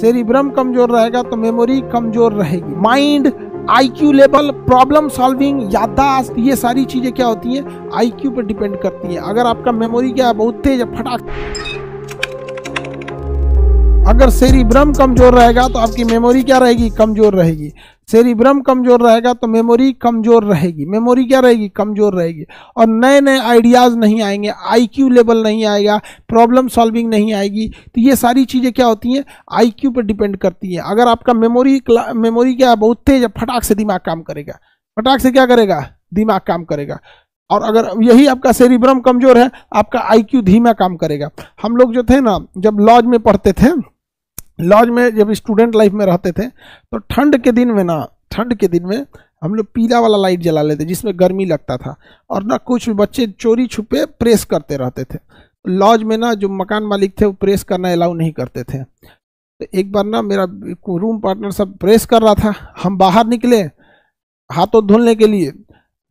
cerebrum कमजोर रहेगा तो मेमोरी कमजोर रहेगी mind IQ level problem solving याददाश्त ये सारी चीज़ें क्या होती हैं आईक्यू पर डिपेंड करती हैं अगर आपका मेमोरी क्या है बहुत तेज है फटाक अगर सेरिब्रम कमजोर रहेगा तो आपकी मेमोरी क्या रहेगी कमजोर रहेगी सेरिब्रम कमज़ोर रहेगा तो मेमोरी कमज़ोर रहेगी मेमोरी क्या रहेगी कमज़ोर रहेगी और नए नए आइडियाज़ नहीं आएंगे आईक्यू लेवल नहीं आएगा प्रॉब्लम सॉल्विंग नहीं आएगी तो ये सारी चीज़ें क्या होती हैं आईक्यू पर डिपेंड करती हैं अगर आपका मेमोरी मेमोरी क्या बहुत तेज फटाक से दिमाग काम करेगा फटाक से क्या करेगा दिमाग काम करेगा और अगर यही आपका सेरिब्रम कमज़ोर है आपका क्यू धीमा काम करेगा हम लोग जो थे ना जब लॉज में पढ़ते थे लॉज में जब स्टूडेंट लाइफ में रहते थे तो ठंड के दिन में ना ठंड के दिन में हम लोग पीला वाला लाइट जला लेते जिसमें गर्मी लगता था और ना कुछ बच्चे चोरी छुपे प्रेस करते रहते थे लॉज में ना जो मकान मालिक थे वो प्रेस करना अलाउ नहीं करते थे तो एक बार ना मेरा रूम पार्टनर सब प्रेस कर रहा था हम बाहर निकले हाथों धुलने के लिए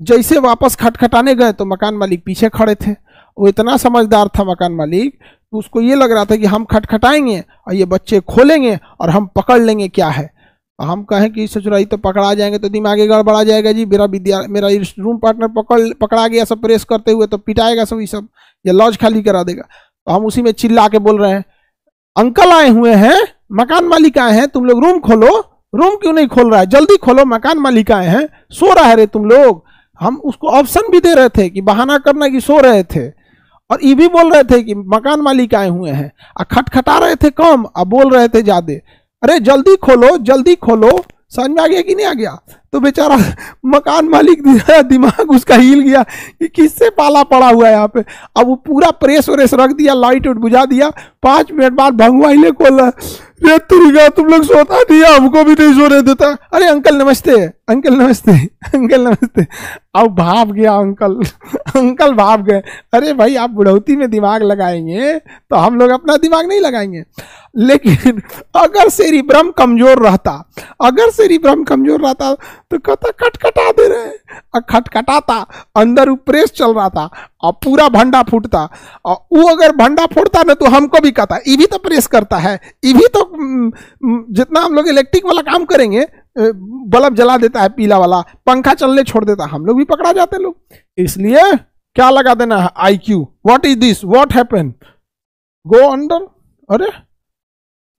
जैसे वापस खटखटाने गए तो मकान मालिक पीछे खड़े थे वो इतना समझदार था मकान मालिक तो उसको ये लग रहा था कि हम खटखटाएंगे और ये बच्चे खोलेंगे और हम पकड़ लेंगे क्या है हम कहें कि ससुराई तो पकड़ा जाएंगे तो दिमागे गड़बड़ा जाएगा जी मेरा विद्या मेरा रूम पार्टनर पकड़ पकड़ा गया सब प्रेस करते हुए तो पिटाएगा सब ये सब या लॉज खाली करा देगा तो हम उसी में चिल्ला के बोल रहे हैं अंकल आए हुए हैं मकान मालिक आए हैं तुम लोग रूम खोलो रूम क्यों नहीं खोल रहा है जल्दी खोलो मकान मालिक आए हैं सो रहा है रे तुम लोग हम उसको ऑप्शन भी दे रहे थे कि बहाना करना कि सो रहे थे और ये भी बोल रहे थे कि मकान मालिक आए हुए हैं और खटखटा रहे थे कम और बोल रहे थे ज्यादा अरे जल्दी खोलो जल्दी खोलो समझ में आ गया कि नहीं आ गया तो बेचारा मकान मालिक दिमाग उसका हिल गया कि किससे पाला पड़ा हुआ है यहाँ पे अब वो पूरा प्रेस वेस रख दिया लाइट उठ बुझा दिया पाँच मिनट बाद भंगुआ हिले खोला रे गया तुम लोग सोता दिया हमको भी नहीं सोने देता अरे अंकल नमस्ते अंकल नमस्ते अंकल नमस्ते अब भाप गया अंकल अंकल भाप गए अरे भाई आप बुढ़ौती में दिमाग लगाएंगे तो हम लोग अपना दिमाग नहीं लगाएंगे लेकिन अगर ब्रह्म कमजोर रहता अगर ब्रह्म कमजोर रहता तो कहता खटखटा दे रहे और खटखटाता अंदर प्रेस चल रहा था और पूरा भंडा फूटता और वो अगर भंडा फूटता ना तो हमको भी कहता ये भी तो प्रेस करता है ये भी तो जितना हम लोग इलेक्ट्रिक वाला काम करेंगे बल्ब जला देता है पीला वाला पंखा चलने छोड़ देता है हम लोग भी पकड़ा जाते हैं लोग इसलिए क्या लगा देना है I Q what is this what happen go under अरे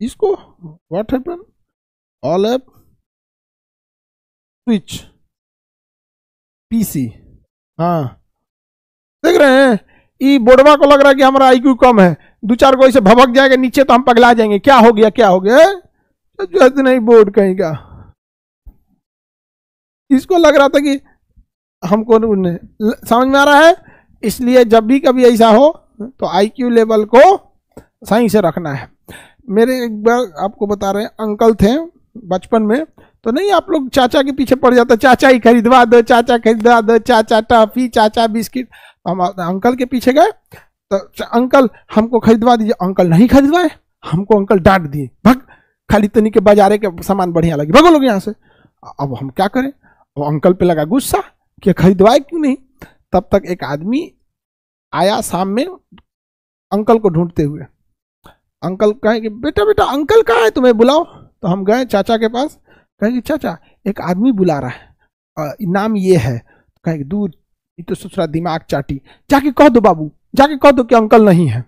इसको what happen all app switch PC हाँ देख रहे हैं ये बोर्डवा को लग रहा है कि हमारा आईक्यू कम है दो चार को ऐसे भबक जाएगा नीचे तो हम पगला जाएंगे क्या हो गया क्या हो गया जो नहीं बोर्ड कहीं का इसको लग रहा था कि हमको समझ में आ रहा है इसलिए जब भी कभी ऐसा हो तो आईक्यू लेवल को सही से रखना है मेरे एक बार आपको बता रहे हैं अंकल थे बचपन में तो नहीं आप लोग चाचा के पीछे पड़ जाते चाचा ही खरीदवा दो चाचा खरीदवा दो चाचा टॉफी चाचा बिस्किट तो हम अंकल के पीछे गए तो अंकल हमको खरीदवा दीजिए अंकल नहीं खरीदवाए हमको अंकल डांट दिए भग खाली तनी के बाजारे के सामान बढ़िया लगे भगो लोग यहाँ से अब हम क्या करें और अंकल पे लगा गुस्सा कि खरीदवाए क्यों नहीं तब तक एक आदमी आया शाम में अंकल को ढूंढते हुए अंकल कहे कि बेटा बेटा अंकल कहाँ है तुम्हें बुलाओ तो हम गए चाचा के पास कहे कि चाचा एक आदमी बुला रहा है नाम ये है तो कहे कि दूर ये तो सुसरा दिमाग चाटी जाके कह दो बाबू जाके कह दो कि अंकल नहीं है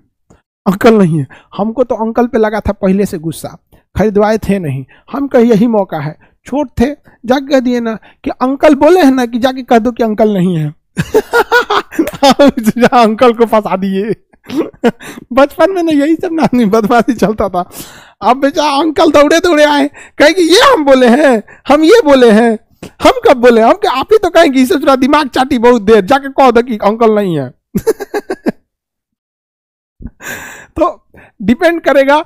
अंकल नहीं है हमको तो अंकल पे लगा था पहले से गुस्सा खरीदवाए थे नहीं हम कहे यही मौका है छोट थे जाके कह दिए ना कि अंकल बोले हैं ना कि जाके कह दो कि अंकल नहीं है अंकल को फंसा दिए बचपन में ना यही सब नानी बदमाशी चलता था अब बेचारा अंकल दौड़े दौड़े आए कहे कि ये हम बोले हैं हम ये बोले हैं हम कब बोले हम क्या आप ही तो कहेंगे इसे थोड़ा दिमाग चाटी बहुत देर जाके कह दो कि अंकल नहीं है तो डिपेंड करेगा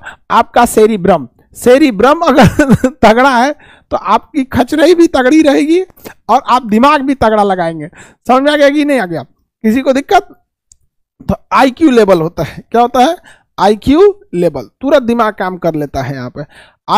आपका शेरी ब्रह्म शेरी ब्रह्म अगर तगड़ा है तो आपकी खचरई भी तगड़ी रहेगी और आप दिमाग भी तगड़ा लगाएंगे समझ में आ गया कि नहीं आ गया किसी को दिक्कत तो आईक्यू लेवल होता है क्या होता है आईक्यू लेवल तुरंत दिमाग काम कर लेता है यहाँ पे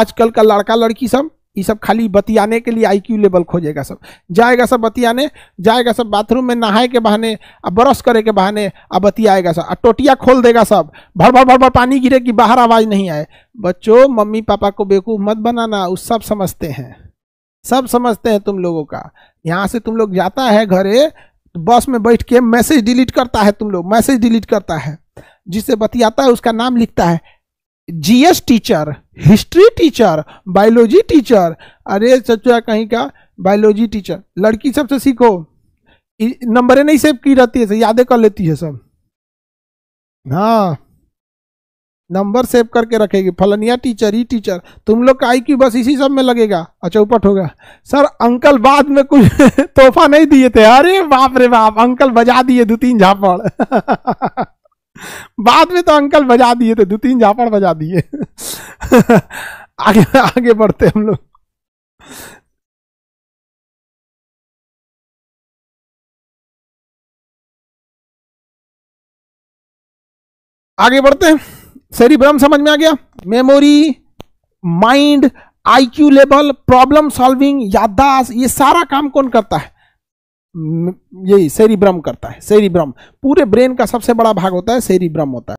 आजकल का लड़का लड़की सब ये सब खाली बतियाने के लिए आईक्यू लेवल खोजेगा सब जाएगा सब बतियाने जाएगा सब बाथरूम में नहाए के बहाने अब ब्रश करे के बहाने अब बतियाएगा सब टोटिया खोल देगा सब भर भर भर भर पानी गिरे कि बाहर आवाज़ नहीं आए बच्चों मम्मी पापा को बेवकूफ़ मत बनाना उस सब समझते हैं सब समझते हैं तुम लोगों का यहाँ से तुम लोग जाता है घरे बस में बैठ के मैसेज डिलीट करता है तुम लोग मैसेज डिलीट करता है जिससे बतियाता है उसका नाम लिखता है GS teacher history teacher biology teacher अरे चचा कहीं का बायोलॉजी टीचर लड़की सबसे सीखो नंबरें नहीं सेव की रहती है से यादें कर लेती है सब हाँ नंबर सेव करके रखेगी फलनिया टीचर ही टीचर तुम लोग का आई की बस इसी सब में लगेगा अचौपट अच्छा, होगा सर अंकल बाद में कुछ तोहफा नहीं दिए थे अरे बाप रे बाप अंकल बजा दिए दो तीन झापड़ बाद में तो अंकल बजा दिए थे दो तीन झापड़ बजा दिए आगे आगे बढ़ते हम लोग आगे बढ़ते हैं सरी ब्रह्म समझ में आ गया memory mind IQ level problem solving याददाश्त ये सारा काम कौन करता है यही सेरिब्रम करता है सेरिब्रम पूरे ब्रेन का सबसे बड़ा भाग होता है सेरिब्रम होता है